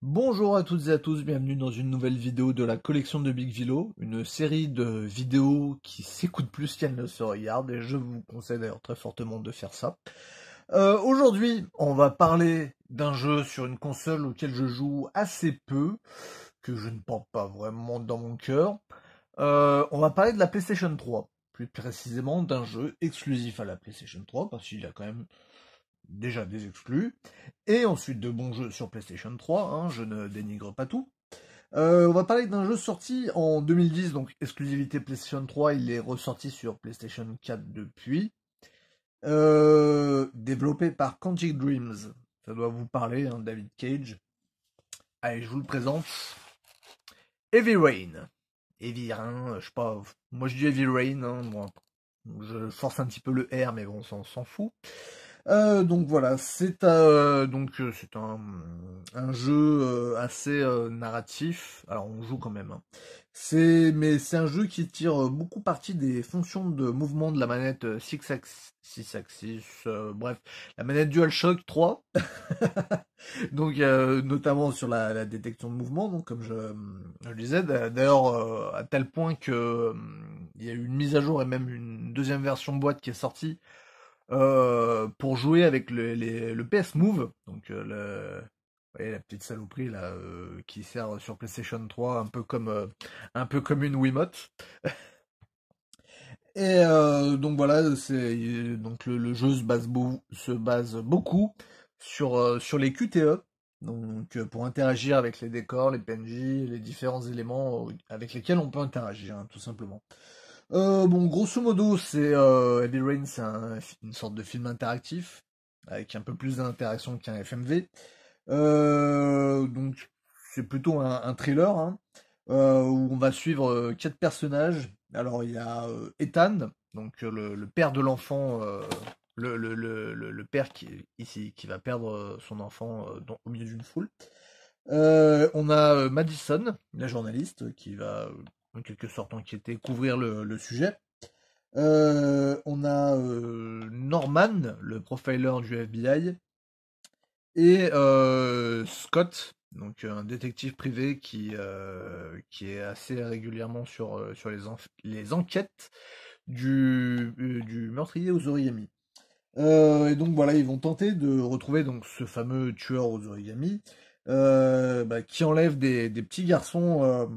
Bonjour à toutes et à tous, bienvenue dans une nouvelle vidéo de la collection de Big Vilo, une série de vidéos qui s'écoutent plus qu'elles ne se regardent, et je vous conseille d'ailleurs très fortement de faire ça. Euh, aujourd'hui, on va parler d'un jeu sur une console auquel je joue assez peu, que je ne porte pas vraiment dans mon cœur. Euh, on va parler de la PlayStation 3, plus précisément d'un jeu exclusif à la PlayStation 3, parce qu'il y a quand même déjà des exclus, et ensuite de bons jeux sur PlayStation 3, hein, je ne dénigre pas tout. Euh, on va parler d'un jeu sorti en 2010, donc exclusivité PlayStation 3, il est ressorti sur PlayStation 4 depuis, euh, développé par Quantic Dreams. Ça doit vous parler, hein, David Cage. Allez, je vous le présente. Heavy Rain. Heavy Rain, euh, je sais pas, moi je dis Heavy Rain, hein, je force un petit peu le R, mais bon, on s'en fout. Euh, donc voilà, c'est un, euh, euh, euh, jeu assez narratif. Alors on joue quand même. Hein. C'est mais c'est un jeu qui tire beaucoup partie des fonctions de mouvement de la manette 6 axis, bref, la manette DualShock 3. donc notamment sur la, la, détection de mouvement donc comme je, le disais d'ailleurs à tel point qu'il y a eu une mise à jour et même une deuxième version boîte qui est sortie euh, pour jouer avec le, PS Move, donc euh, la petite saloperie là euh, qui sert sur PlayStation 3 un peu comme un peu comme une Wiimote. Et donc voilà, donc le, jeu se base, beaucoup sur les QTE. Donc pour interagir avec les décors, les PNJ, les différents éléments avec lesquels on peut interagir, hein, tout simplement. Euh, bon, grosso modo, c'est euh, Heavy Rain, c'est une sorte de film interactif avec un peu plus d'interaction qu'un FMV. Euh, donc, c'est plutôt un, thriller hein. euh, où on va suivre euh, quatre personnages. Alors, il y a Ethan, donc le, père de l'enfant, le, le, père qui ici qui va perdre son enfant au milieu d'une foule. on a Madison, la journaliste, qui va en quelque sorte enquêter, couvrir le, sujet. Euh, on a euh, Norman, le profiler du FBI, et euh, Scott, donc un détective privé qui, qui est assez régulièrement sur, sur les, enquêtes du, du meurtrier aux origami. et donc voilà, ils vont tenter de retrouver donc ce fameux tueur aux origami bah, qui enlève des, des petits garçons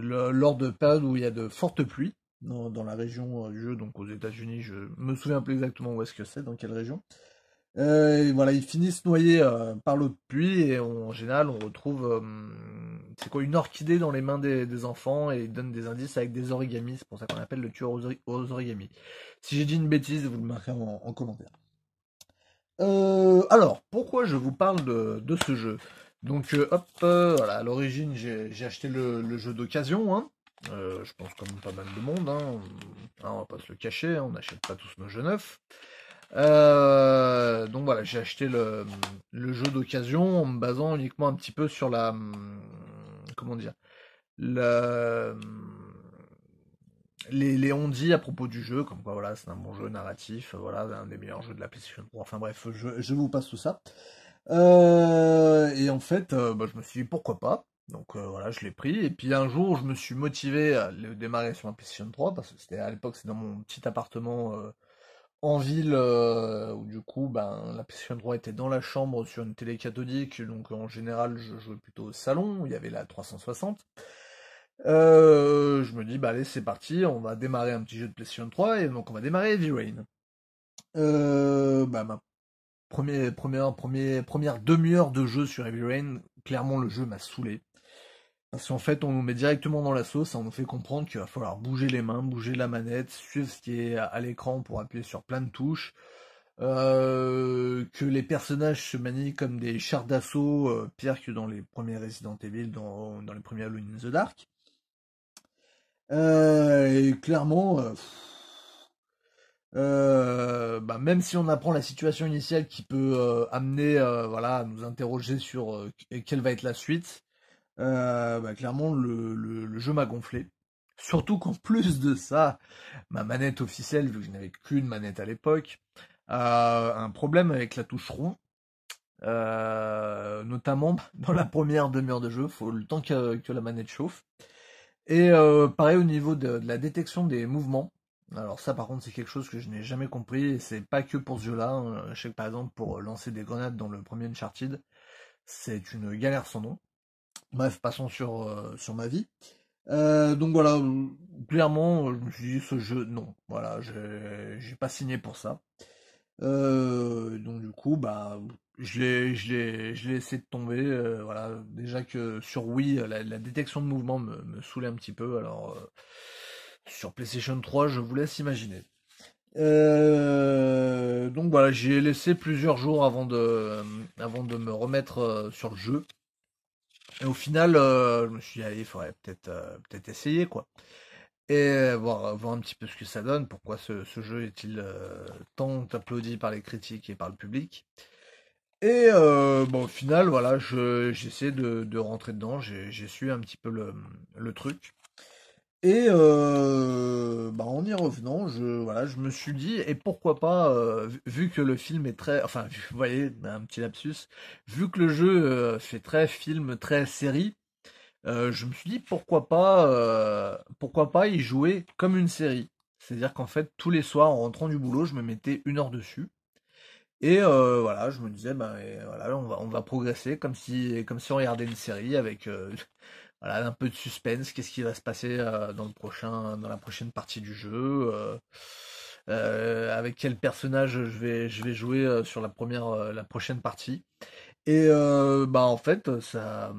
lors de périodes où il y a de fortes pluies dans, la région euh, du jeu, donc aux États-Unis. Je me souviens plus exactement où est-ce que c'est, dans quelle région. Euh, voilà, ils finissent noyés euh, par l'eau de pluie et en général on retrouve c'est quoi une orchidée dans les mains des, enfants et ils donnent des indices avec des origamis, c'est pour ça qu'on appelle le tueur aux, origamis. Si j'ai dit une bêtise, vous le marquez en, commentaire. alors, pourquoi je vous parle de ce jeu donc euh, hop, euh, voilà, à l'origine j'ai acheté le, jeu d'occasion, hein. euh, je pense comme pas mal de monde, hein. Ah, on va pas se le cacher, hein, on n'achète pas tous nos jeux neufs. donc voilà, j'ai acheté le, jeu d'occasion en me basant uniquement un petit peu sur la... comment dire les, les on dit à propos du jeu, comme quoi voilà, c'est un bon jeu narratif, voilà, un des meilleurs jeux de la PlayStation 3, enfin bref, je, je vous passe tout ça. Euh, et en fait, euh, bah, je me suis dit pourquoi pas. Donc euh, voilà, je l'ai pris. Et puis un jour, je me suis motivé à le démarrer sur la PlayStation 3 parce que c'était à l'époque, c'était dans mon petit appartement en ville où du coup, ben la PlayStation 3 était dans la chambre sur une télé cathodique. Donc en général, je jouais plutôt au salon il y avait la 360. je me dis bah allez c'est parti on va démarrer un petit jeu de PlayStation 3 et donc on va démarrer V-Rain bah, ma première, première demi-heure de jeu sur Heavy Rain, clairement le jeu m'a saoulé. Parce qu'en fait, on nous met directement dans la sauce on nous fait comprendre qu'il va falloir bouger les mains, bouger la manette, suivre ce qui est à l'écran pour appuyer sur plein de touches. Euh, que les personnages se manient comme des chars d'assaut, euh, pire que dans les premiers Resident Evil, dans, les premiers Alone in the Dark. Euh, et clairement, euh, bah même si on apprend la situation initiale qui peut euh, amener euh, voilà, à nous interroger sur quelle va être la suite, bah, clairement le, jeu m'a gonflé. Surtout qu'en plus de ça, ma manette officielle, vu que je n'avais qu'une manette à l'époque, a un problème avec la touche rond. notamment dans la première demi-heure de jeu, faut le temps que, la manette chauffe. Et pareil au niveau de la détection des mouvements, alors ça par contre c'est quelque chose que je n'ai jamais compris et c'est pas que pour ce jeu-là. Hein. Je sais que par exemple pour lancer des grenades dans le premier Uncharted, c'est une galère sans nom. Bref, passons sur, euh, sur ma vie. Euh, donc voilà, clairement, euh, je me suis dit ce jeu, non. Voilà, j'ai pas signé pour ça. donc du coup, bah, je l'ai je essayé de tomber. voilà, déjà que sur Wii, la, détection de mouvement me, me saoulait un petit peu. Alors, sur PlayStation 3, je vous laisse imaginer. Euh, donc voilà, j'ai laissé plusieurs jours avant de, euh, avant de me remettre euh, sur le jeu. Et au final, je me suis dit, il faudrait peut-être peut-être essayer, quoi. Et voir, voir un petit peu ce que ça donne, pourquoi ce, jeu est-il tant applaudi par les critiques et par le public. Et bon, au final, voilà, j'ai essayé de, rentrer dedans, j'ai su un petit peu le truc. Et euh, bah, en y revenant, je, voilà, je me suis dit, et pourquoi pas, euh, vu que le film est très, enfin, vous voyez, un petit lapsus, vu que le jeu euh, fait très film, très série, je me suis dit, pourquoi pas, pourquoi pas y jouer comme une série. C'est-à-dire qu'en fait, tous les soirs, en rentrant du boulot, je me mettais une heure dessus. Et voilà, je me disais, bah, voilà, on va, on va progresser comme si, comme si on regardait une série avec, voilà, un peu de suspense, qu'est-ce qui va se passer euh, dans le prochain, dans la prochaine partie du jeu, euh, euh, avec quel personnage je vais, je vais jouer sur la première, la prochaine partie. Et bah, en fait, ça,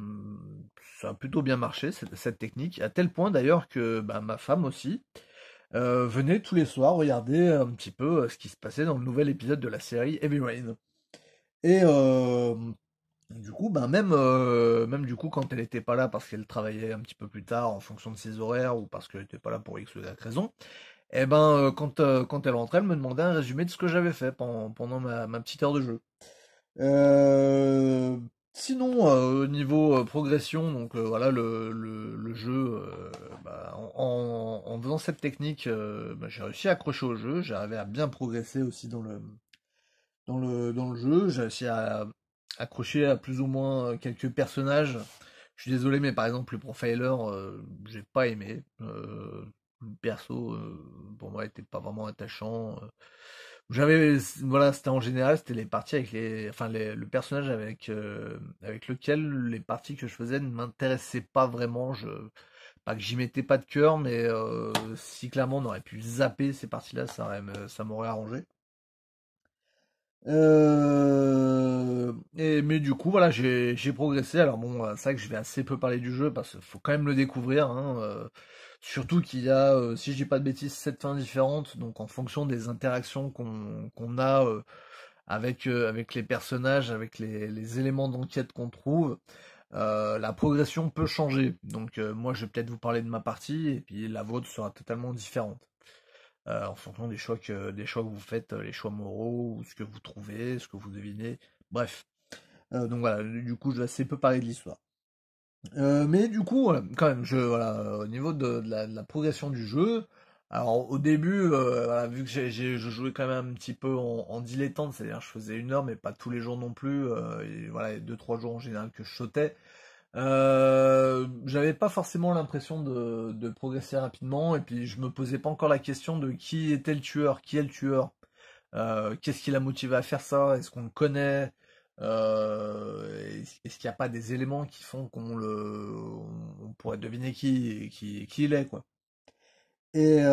ça a plutôt bien marché cette, technique, à tel point d'ailleurs que bah, ma femme aussi venait tous les soirs regarder un petit peu ce qui se passait dans le nouvel épisode de la série Heavy Rain. Et du coup, ben même, euh, même du coup, quand elle n'était pas là parce qu'elle travaillait un petit peu plus tard en fonction de ses horaires ou parce qu'elle n'était pas là pour X ou Y raison, eh ben euh, quand, euh, quand elle rentrait, elle me demandait un résumé de ce que j'avais fait pendant, ma, petite heure de jeu. sinon, au niveau progression, donc voilà, le, le, jeu, bah, en, en, faisant cette technique, bah, j'ai réussi à accrocher au jeu, j'arrivais à bien progresser aussi dans le, dans le, dans le jeu. J'ai réussi à, accroché à plus ou moins euh, quelques personnages. Je suis désolé, mais par exemple, le profiler, euh, j'ai pas aimé. Euh, le perso, pour moi, était pas vraiment attachant. J'avais, voilà, c'était en général, c'était les parties avec les, enfin, le personnage avec avec lequel les parties que je faisais ne m'intéressaient pas vraiment. pas que j'y mettais pas de cœur, mais si clairement on aurait pu zapper ces parties-là, ça m'aurait arrangé. Euh, mais du coup, voilà, j'ai progressé. Alors bon, euh, c'est vrai que je vais assez peu parler du jeu parce qu'il faut quand même le découvrir. Hein, euh, surtout qu'il y a, si je dis pas de bêtises, cette fins différentes. Donc en fonction des interactions qu'on a avec, les personnages, avec les, les éléments d'enquête qu'on trouve, la progression peut changer. Donc moi, je vais peut-être vous parler de ma partie et puis la vôtre sera totalement différente. Euh, en fonction des choix que des choix que vous faites, euh, les choix moraux, ou ce que vous trouvez, ce que vous devinez, bref. Euh, donc voilà, du coup, je vais assez peu parler de l'histoire. mais du coup, quand même, je, voilà, au niveau de, la, progression du jeu, alors au début, vu que je jouais quand même un petit peu en, dilettante, c'est-à-dire je faisais une heure, mais pas tous les jours non plus, et voilà, deux trois jours en général que je sautais. Euh, j'avais pas forcément l'impression de, progresser rapidement et puis je me posais pas encore la question de qui était le tueur, qui est le tueur, euh, qu'est-ce qui l'a motivé à faire ça, est-ce qu'on le connaît, euh, est-ce qu'il n'y a pas des éléments qui font qu'on le, pourrait deviner qui, qui, qui il est quoi. Et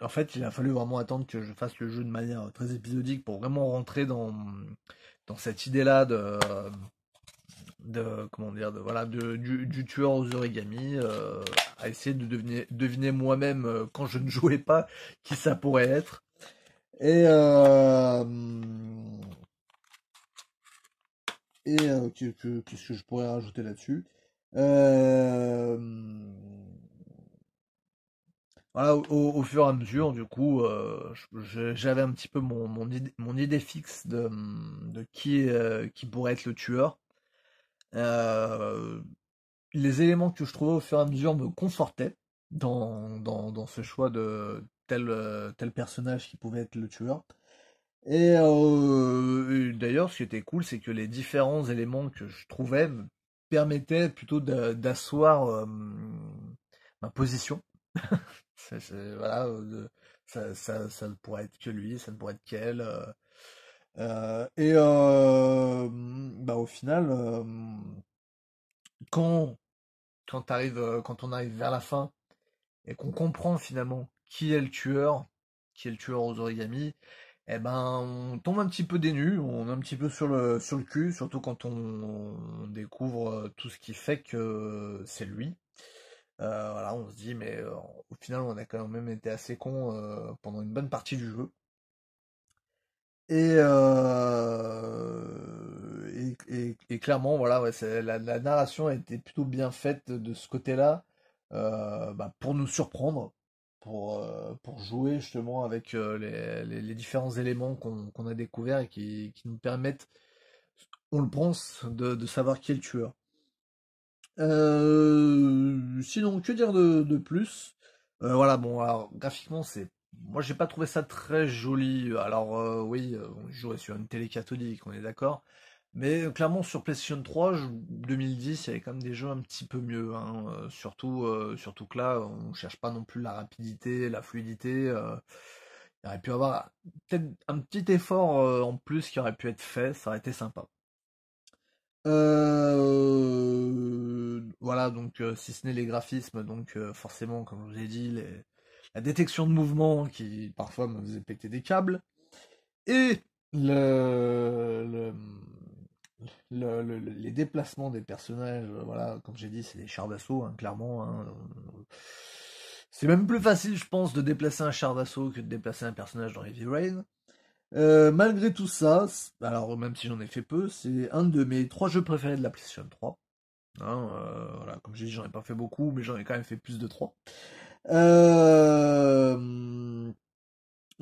en fait, il a fallu vraiment attendre que je fasse le jeu de manière très épisodique pour vraiment rentrer dans dans cette idée là de de comment dire de voilà de, du, tueur aux origami euh, à essayer de deviner, deviner moi-même euh, quand je ne jouais pas qui ça pourrait être et euh, et qu'est-ce que, je pourrais rajouter là-dessus voilà au, fur et à mesure du coup j'avais un petit peu mon, mon, idée, mon idée fixe de, de qui qui pourrait être le tueur euh, les éléments que je trouvais au fur et à mesure me confortaient dans, dans, ce choix de tel, euh, tel personnage qui pouvait être le tueur. Euh, et, d'ailleurs, ce qui était cool, c'est que les différents éléments que je trouvais permettaient plutôt d'asseoir ma position. ça, ça, ne pourrait être que lui, ça ne pourrait être qu'elle. et bah, au final, quand, quand on arrive vers la fin et qu'on comprend finalement qui est le tueur, qui est le tueur aux origamis, eh ben, on tombe un petit peu dénu, on est un petit peu sur le, sur le cul, surtout quand on, découvre tout ce qui fait que c'est lui. Euh, voilà, on se dit, mais au final, on a quand même été assez con pendant une bonne partie du jeu. Et et, clairement, voilà, la, narration a été plutôt bien faite de ce côté-là euh, bah, pour nous surprendre, pour, euh, pour jouer justement avec euh, les, les, différents éléments qu'on a découverts et qui, qui, nous permettent, on le pense, de, savoir qui est le tueur. sinon, que dire de, plus Voilà, bon, alors graphiquement, c'est moi, j'ai pas trouvé ça très joli. Alors oui, on jouerait sur une télé cathodique, on est d'accord. Mais clairement, sur PlayStation 3, 2010, il y avait quand même des jeux un petit peu mieux. Hein, surtout, surtout que là, on ne cherche pas non plus la rapidité, la fluidité. il aurait pu avoir peut-être un petit effort en plus qui aurait pu être fait, ça aurait été sympa. voilà, donc si ce n'est les graphismes, donc forcément, comme je vous ai dit, la détection de mouvement qui parfois me faisait péter des câbles. Et le- les déplacements des personnages, euh, voilà, comme j'ai dit, c'est des chars d'assaut, hein, clairement. Hein, euh, c'est même plus facile, je pense, de déplacer un char d'assaut que de déplacer un personnage dans Heavy Rain. Euh, malgré tout ça, alors même si j'en ai fait peu, c'est un de mes trois jeux préférés de la PlayStation 3. Hein, voilà, comme j'ai dit, j'en ai pas fait beaucoup, mais j'en ai quand même fait plus de trois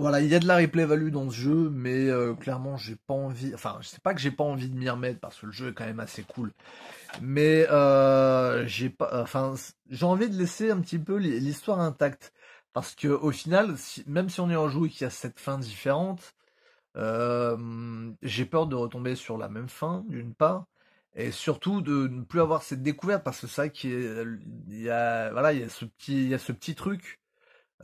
voilà, il y a de la replay value dans ce jeu, mais euh, clairement, j'ai pas envie. Enfin, je sais pas que j'ai pas envie de m'y remettre parce que le jeu est quand même assez cool. Mais euh, j'ai pas. Enfin, j'ai envie de laisser un petit peu l'histoire intacte parce que au final, même si on y rejoue et qu'il y a cette fin différente, euh, j'ai peur de retomber sur la même fin d'une part et surtout de ne plus avoir cette découverte parce que ça qui est il y a voilà il y a ce petit il y a ce petit truc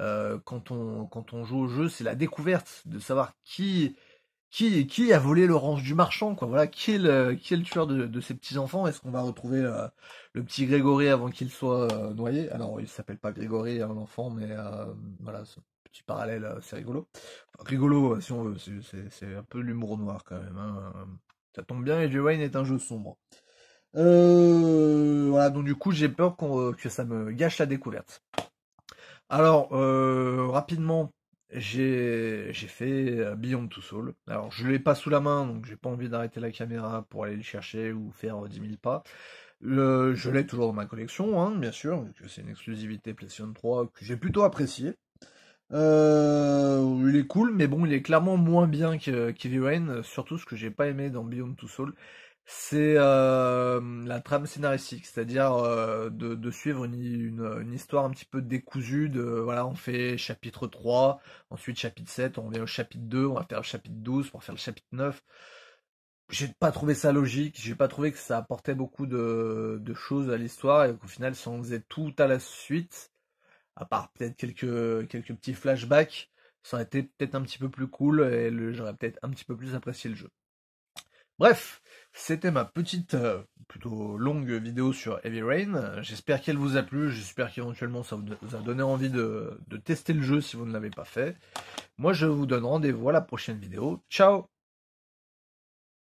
euh, quand, on, quand on joue au jeu, c'est la découverte de savoir qui, qui, qui a volé l'orange du marchand, quoi. Voilà, qui est le, tueur de, ses petits enfants Est-ce qu'on va retrouver euh, le petit Grégory avant qu'il soit euh, noyé Alors, il s'appelle pas Grégory, hein, un enfant, mais voilà, ce petit parallèle, c'est rigolo. rigolo, si on veut, c'est un peu l'humour noir quand même. Hein. Ça tombe bien, et Wayne est un jeu sombre. voilà, donc du coup, j'ai peur que ça me gâche la découverte. Alors, euh, rapidement, j'ai fait euh, Beyond Two Soul. Alors, je ne l'ai pas sous la main, donc j'ai pas envie d'arrêter la caméra pour aller le chercher ou faire 10 euh, 000 pas. je l'ai toujours dans ma collection, hein, bien sûr, que c'est une exclusivité PlayStation 3 que j'ai plutôt apprécié. il est cool, mais bon, il est clairement moins bien que Kevin. Rain, surtout ce que j'ai pas aimé dans Beyond Two Soul, c'est euh, la trame scénaristique, c'est-à-dire euh, de, suivre une, une, histoire un petit peu décousue. De, voilà, on fait chapitre 3, ensuite chapitre 7, on vient au chapitre 2, on va faire le chapitre 12 pour faire le chapitre 9. J'ai pas trouvé ça logique, j'ai pas trouvé que ça apportait beaucoup de, de choses à l'histoire et qu'au final, si on faisait tout à la suite, à part peut-être quelques, quelques petits flashbacks, ça aurait été peut-être un petit peu plus cool et j'aurais peut-être un petit peu plus apprécié le jeu. Bref, c'était ma petite, euh, plutôt longue vidéo sur Heavy Rain. J'espère qu'elle vous a plu. J'espère qu'éventuellement ça vous a donné envie de tester le jeu si vous ne l'avez pas fait. Moi, je vous donne rendez-vous à la prochaine vidéo. Ciao